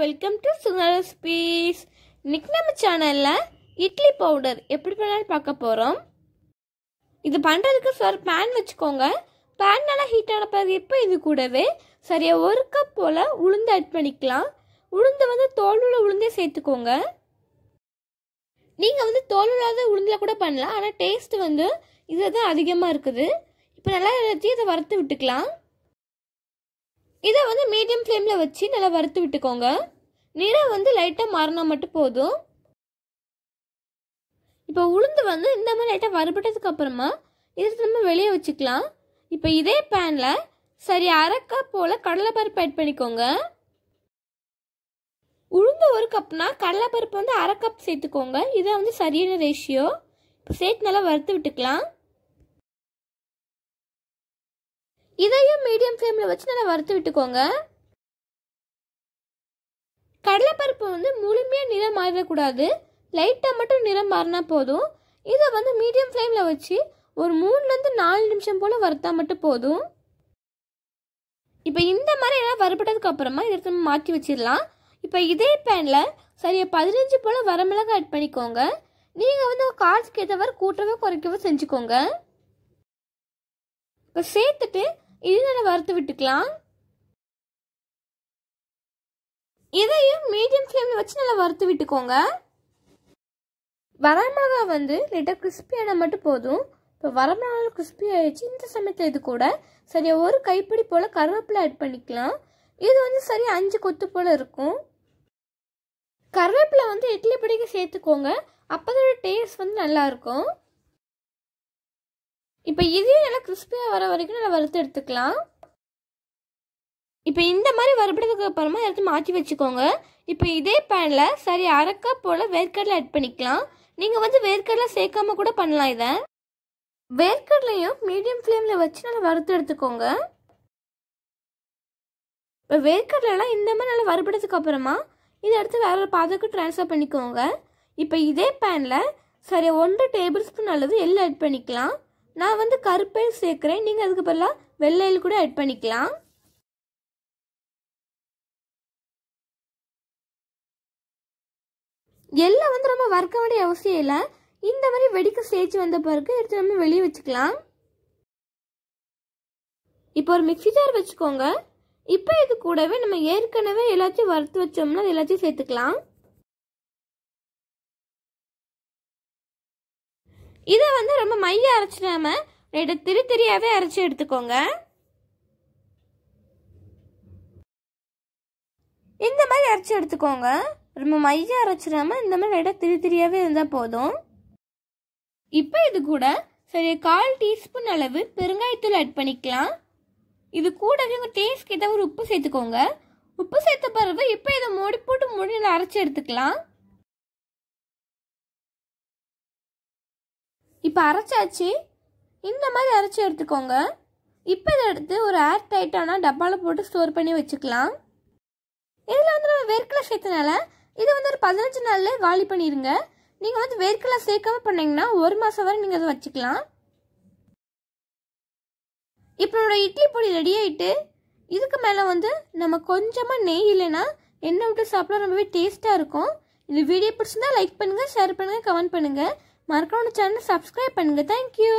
welcome to sugar ஸ்பீஸ் இன்னைக்கு நம்ம சேனலில் இட்லி பவுடர் எப்படி பண்ணாலும் பார்க்க போகிறோம் இது பண்ணுறதுக்கு சார் பேன் வச்சுக்கோங்க பேன் நல்லா ஹீட் ஆன பிறகு இது கூடவே சரியாக ஒரு கப் போல் உளுந்து ஆட் பண்ணிக்கலாம் உளுந்து வந்து தோலுள்ள உளுந்தே சேர்த்துக்கோங்க நீங்கள் வந்து தோலுள்ளாத உளுந்தில் கூட பண்ணலாம் ஆனால் டேஸ்ட் வந்து இதுதான் அதிகமாக இருக்குது இப்போ நல்லா இதை வறுத்து விட்டுக்கலாம் இதை வந்து மீடியம் ஃப்ளேமில் வச்சு நல்லா வறுத்து விட்டுக்கோங்க நிறம் வந்து லைட்டாக மாறினா மட்டும் போதும் இப்போ உளுந்து வந்து இந்த மாதிரி லைட்டாக வறுபட்டதுக்கு அப்புறமா இதை திரும்ப வெளியே வச்சுக்கலாம் இப்போ இதே பேனில் சரி அரை கப் போல் கடலைப்பருப்பு ஆட் பண்ணிக்கோங்க உளுந்து ஒரு கப்னா கடலைப்பருப்பு வந்து அரை கப் சேர்த்துக்கோங்க இதை வந்து சரியான ரேஷியோ இப்போ சேர்த்து நல்லா வறுத்து விட்டுக்கலாம் இதையும் மீடியம் ஃப்ளேமில் வச்சு நல்லா வறுத்து விட்டுக்கோங்க கடலைப்பருப்பு வந்து முழுமையாக நிறம் மாறிடக்கூடாது லைட்டாக மட்டும் நிறம் மாறினா போதும் இதை வந்து மீடியம் ஃப்ளேமில் வச்சு ஒரு மூணுலேருந்து நாலு நிமிஷம் போல் வறுத்தா மட்டும் போதும் இப்போ இந்த மாதிரி எல்லாம் வறுபட்டதுக்கு அப்புறமா இதை எடுத்து மாற்றி வச்சிடலாம் இப்போ இதே பேனில் சரியாக பதினஞ்சு போல் வரமிளகா ஆட் பண்ணிக்கோங்க நீங்கள் வந்து உங்கள் காசுக்கு ஏற்றவர் கூட்டவோ குறைக்கவோ செஞ்சுக்கோங்க இப்போ சேர்த்துட்டு இடைநட வறுத்து விட்டுக்கலாம் இதையும் மீடியம் ஃப்ளேம்ல வச்சு நல்லா வறுத்து விட்டுக்கோங்க வரமிளகா வந்து கிறிஸ்பி கிறிஸ்பியான மட்டும் போதும் இப்போ வரமிளகா கிறிஸ்பி ஆயிடுச்சு இந்த சமயத்தில் இது கூட சரியா ஒரு கைப்பிடி போல் கருவேப்பிலை ஆட் பண்ணிக்கலாம் இது வந்து சரியாக அஞ்சு கொத்து போல் இருக்கும் கருவேப்பிலை வந்து இட்லி பிடிக்க சேர்த்துக்கோங்க அப்போதோட டேஸ்ட் வந்து நல்லா இருக்கும் இப்போ இதையும் நல்லா கிறிஸ்பியாக வர வரைக்கும் நல்லா வறுத்து எடுத்துக்கலாம் இப்போ இந்த மாதிரி வறுபடுறதுக்கு அப்புறமா எடுத்து மாற்றி வச்சுக்கோங்க இப்போ இதே பேனில் சரி அரை போல் வேர்க்கடலை ஆட் பண்ணிக்கலாம் நீங்கள் வந்து வேர்க்கடலை சேர்க்காம கூட பண்ணலாம் இதை வேர்க்கடலையும் மீடியம் ஃப்ளேமில் வச்சு நல்லா வறுத்து எடுத்துக்கோங்க இப்போ வேர்க்கடலாம் இந்த மாதிரி நல்லா வறுபடுறதுக்கு அப்புறமா இதை எடுத்து வேற ஒரு பாதைக்கு ட்ரான்ஸ்ஃபர் பண்ணிக்கோங்க இப்போ இதே பேனில் சரி ஒன்று டேபிள் ஸ்பூன் அல்லது எள்ளு ஆட் பண்ணிக்கலாம் நான் வந்து கருப்பே சேர்க்குறேன் நீங்கள் அதுக்கு பதிலாக வெள்ளையில் கூட ஆட் பண்ணிக்கலாம் எல்லாம் வந்து ரொம்ப வறுக்க வேண்டிய அவசியம் இல்லை இந்த மாதிரி வெடிக்க சேர்த்து வந்த பிறகு எடுத்து நம்ம வெளியே வச்சுக்கலாம் இப்போ ஒரு மிக்சி ஜார் வச்சுக்கோங்க இப்போ இது கூடவே நம்ம ஏற்கனவே எல்லாத்தையும் வறுத்து வச்சோம்னா எல்லாத்தையும் சேர்த்துக்கலாம் இதை வந்து ரொம்ப மைய அரைச்சிடாம திரு திரியாவே அரைச்சி எடுத்துக்கோங்க இந்த மாதிரி அரைச்சி எடுத்துக்கோங்க ரொம்ப மைய அரைச்சிடாம இந்த மாதிரி ரெண்டு திரு திரியாவே இருந்தால் போதும் இப்போ இது கூட சரி கால் டீஸ்பூன் அளவு பெருங்காயத்தூள் ஆட் பண்ணிக்கலாம் இது கூடவே உங்கள் டேஸ்ட் கேட்ட ஒரு உப்பு சேர்த்துக்கோங்க உப்பு சேர்த்த பிறகு இப்போ இதை மூடி போட்டு மூடி அரைச்சி எடுத்துக்கலாம் இப்போ அரைச்சாச்சு இந்த மாதிரி அரைச்சி எடுத்துக்கோங்க இப்போ இதை எடுத்து ஒரு ஏர் டைட்டான டப்பாவில் போட்டு ஸ்டோர் பண்ணி வச்சுக்கலாம் இதில் வந்து நம்ம வேர்க்கலை சேர்த்தனால இதை வந்து ஒரு பதினஞ்சு நாளில் வாலி பண்ணிடுங்க நீங்கள் வந்து வேர்க்கலை சேர்க்காம பண்ணிங்கன்னா ஒரு மாதம் வரை நீங்கள் அதை வச்சுக்கலாம் இப்போ நம்மளோட இட்லி பொடி ரெடி ஆகிட்டு இதுக்கு மேலே வந்து நம்ம கொஞ்சமாக நெய் இல்லைன்னா எண்ணெய் விட்டு சாப்பிட ரொம்பவே டேஸ்ட்டாக இருக்கும் இந்த வீடியோ பிடிச்சிருந்தா லைக் பண்ணுங்கள் ஷேர் பண்ணுங்கள் கமெண்ட் பண்ணுங்கள் மறக்காம சேனல் சப்ஸ்கிரைப் பண்ணுங்கள் தேங்க்யூ